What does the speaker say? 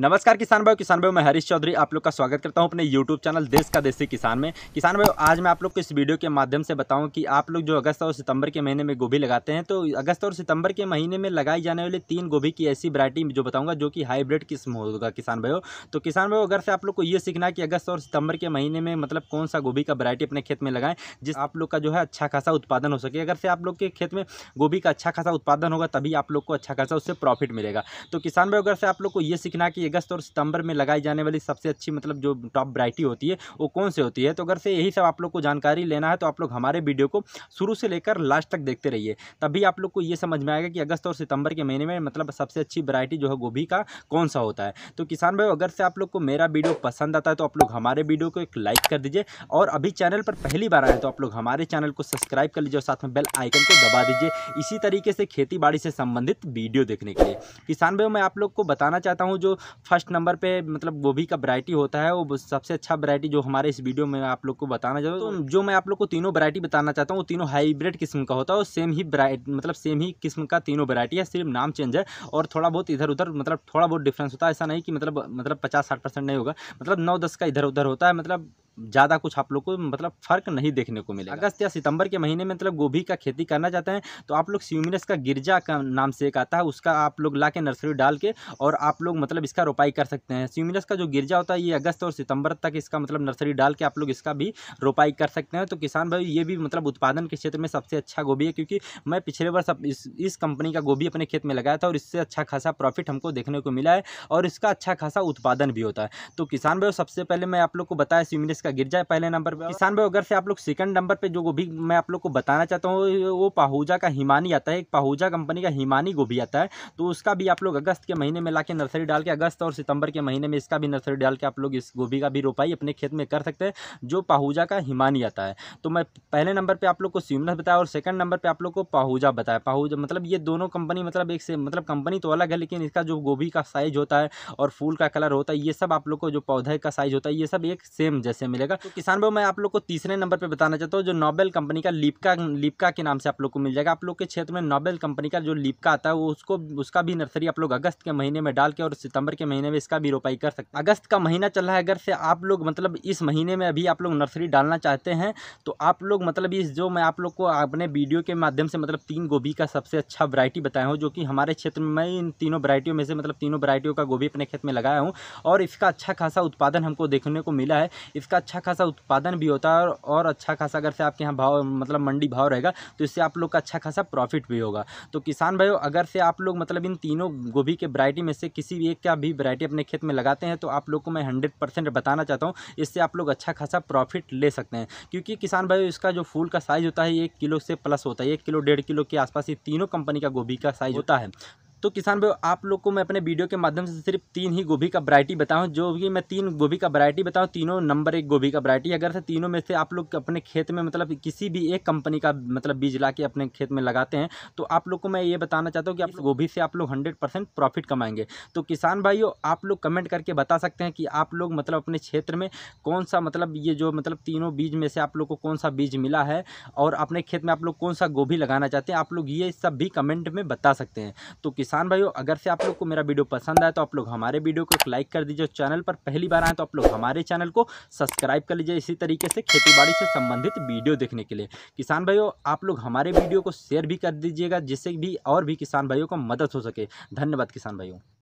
नमस्कार किसान भाई किसान भाई मैं हरीश चौधरी आप लोग का स्वागत करता हूं अपने यूट्यूब चैनल देश का देसी किसान में किसान भाई आज मैं आप लोग को इस वीडियो के माध्यम से बताऊं कि आप लोग जो अगस्त और सितंबर के महीने में गोभी लगाते हैं तो अगस्त और सितंबर के महीने में लगाई जाने वाली तीन गोभी की ऐसी वरायटी जो बताऊँगा जो कि हाईब्रिड किस्म होगा किसान भाई तो किसान भाई अगर से आप लोग को ये सीखना है कि अगस्त और सितंबर के महीने में मतलब कौन सा गोभी का वरायटी अपने खेत में लगाएं जिस आप लोग का जो है अच्छा खासा उत्पादन हो सके अगर से आप लोग के खेत में गोभी का अच्छा खासा उत्पादन होगा तभी आप लोग को अच्छा खासा उससे प्रॉफिट मिलेगा तो किसान भाई अगर से आप लोग को ये सीखना कि कि अगस्त और सितंबर में लगाई जाने वाली सबसे अच्छी मतलब जो टॉप वरायटी होती है वो कौन से होती है तो अगर से यही सब आप लोग को जानकारी लेना है तो आप लोग हमारे वीडियो को शुरू से लेकर लास्ट तक देखते रहिए तभी आप लोग को ये समझ में आएगा कि अगस्त और सितंबर के महीने में मतलब सबसे अच्छी वरायटी जो है गोभी का कौन सा होता है तो किसान भाई अगर से आप लोग को मेरा वीडियो पसंद आता है तो आप लोग हमारे वीडियो को एक लाइक कर दीजिए और अभी चैनल पर पहली बार आए तो आप लोग हमारे चैनल को सब्सक्राइब कर लीजिए और साथ में बेल आइकन को दबा दीजिए इसी तरीके से खेती बाड़ी से संबंधित वीडियो देखने के लिए किसान भाई मैं आप लोग को बताना चाहता हूँ जो फर्स्ट नंबर पे मतलब गोभी का वरायटी होता है वो सबसे अच्छा वरायटी जो हमारे इस वीडियो में आप लोग को बताना चाहता हूँ तो जो मैं आप लोग को तीनों वरायटी बताना चाहता हूँ वो तीनों हाईब्रिड किस्म का होता है और सेम ही मतलब सेम ही किस्म का तीनों वरायटी है सिर्फ नाम चेंज है और थोड़ा बहुत इधर उधर मतलब थोड़ा बहुत डिफरेंस होता है ऐसा नहीं कि मतलब मतलब पचास साठ परसेंट नहीं होगा मतलब नौ दस का इधर उधर होता है मतलब ज़्यादा कुछ आप लोग को मतलब फ़र्क नहीं देखने को मिलेगा अगस्त या सितंबर के महीने में मतलब गोभी का खेती करना चाहते हैं तो आप लोग सीमिनस का गिरजा का नाम से एक आता है उसका आप लोग ला के नर्सरी डाल के और आप लोग मतलब इसका रोपाई कर सकते हैं सीमिनस का जो गिरजा होता है ये अगस्त और सितंबर तक इसका मतलब नर्सरी डाल के आप लोग इसका भी रोपाई कर सकते हैं तो किसान भाई ये भी मतलब उत्पादन के क्षेत्र में सबसे अच्छा गोभी है क्योंकि मैं पिछले वर्ष इस इस कंपनी का गोभी अपने खेत में लगाया था और इससे अच्छा खासा प्रॉफिट हमको देखने को मिला है और इसका अच्छा खासा उत्पादन भी होता है तो किसान भाई सबसे पहले मैं आप लोग को बताया सीमिनस इसका गिर जाए पहले नंबर पर किसान भाई अगर से आप लोग सेकंड नंबर पर जो गोभी मैं आप लोग को बताना चाहता हूँ वो पाहूजा का हिमानी आता है एक पाहूजा कंपनी का हिमानी गोभी आता है तो उसका भी आप लोग अगस्त के महीने में ला नर्सरी डाल के अगस्त और सितंबर के महीने में इसका भी नर्सरी डाल के आप लोग इस गोभी का भी रोपाई अपने खेत में कर सकते हैं जो पाहूजा का हिमानी आता है तो मैं पहले नंबर पर आप लोग को स्विमनस बताया और सेकंड नंबर पर आप लोग को पाहूजा बताया पाहूजा मतलब ये दोनों कंपनी मतलब एक से मतलब कंपनी तो अलग है लेकिन इसका जो गोभी का साइज होता है और फूल का कलर होता है ये सब आप लोग को जो पौधे का साइज होता है ये सब एक सेम जैसे मिलेगा तो किसान भाई मैं आप लोग को तीसरे नंबर पर बताना चाहता हूँ जो नोबेल कंपनी का लिपका लिपका के नाम से आप लोग को मिल जाएगा आप लोग के क्षेत्र में नोबेल कंपनी का जो लिपका आता है वो उसको उसका भी नर्सरी आप लोग अगस्त के महीने में डाल के और सितंबर के महीने में इसका भी रोपाई कर सकते अगस्त का महीना चल रहा है अगर से आप लोग मतलब इस महीने में अभी आप लोग नर्सरी डालना चाहते हैं तो आप लोग मतलब इस जो मैं आप लोग को अपने वीडियो के माध्यम से मतलब तीन गोभी का सबसे अच्छा वरायटी बताया हूँ जो कि हमारे क्षेत्र में इन तीनों वरायटियों में से मतलब तीनों वरायटियों का गोभी अपने खेत में लगाया हूँ और इसका अच्छा खासा उत्पादन हमको देखने को मिला है इसका अच्छा खासा उत्पादन भी होता है और अच्छा खासा अगर से आपके यहाँ भाव मतलब मंडी भाव रहेगा तो इससे आप लोग का अच्छा खासा प्रॉफिट भी होगा तो किसान भाइयों अगर से आप लोग मतलब इन तीनों गोभी के वरायटी में से किसी भी एक का भी वरायटी अपने खेत में लगाते हैं तो आप लोग को मैं हंड्रेड बताना चाहता हूँ इससे आप लोग अच्छा खासा प्रॉफिट ले सकते हैं क्योंकि किसान भाई इसका जो फूल का साइज़ होता है एक किलो से प्लस होता है एक किलो डेढ़ किलो के आसपास ये तीनों कंपनी का गोभी का साइज़ होता है तो किसान भाई आप लोग को मैं अपने वीडियो के माध्यम से सिर्फ तीन ही गोभी का वरायटी बताऊँ जो भी मैं तीन गोभी का वरायटी बताऊँ तीनों नंबर एक गोभी का वरायटी अगर तीनों में से आप लोग अपने खेत में मतलब किसी भी एक कंपनी का मतलब बीज ला के अपने खेत में लगाते हैं तो आप लोग को मैं ये बताना चाहता हूँ कि आप गोभी से आप लोग हंड्रेड प्रॉफिट कमाएंगे तो किसान भाइयों आप लोग कमेंट करके बता सकते हैं कि आप लोग मतलब अपने क्षेत्र में कौन सा मतलब ये जो मतलब तीनों बीज में से आप लोग को कौन सा बीज मिला है और अपने खेत में आप लोग कौन सा गोभी लगाना चाहते हैं आप लोग ये सब भी कमेंट में बता सकते हैं तो किसान किसान भाइयों अगर से आप लोग को मेरा वीडियो पसंद आए तो आप लोग हमारे वीडियो को एक लाइक कर दीजिए चैनल पर पहली बार आए तो आप लोग हमारे चैनल को सब्सक्राइब कर लीजिए इसी तरीके से खेती से संबंधित वीडियो देखने के लिए किसान भाइयों आप लोग हमारे वीडियो को शेयर भी कर दीजिएगा जिससे भी और भी किसान भाइयों को मदद हो सके धन्यवाद किसान भाइयों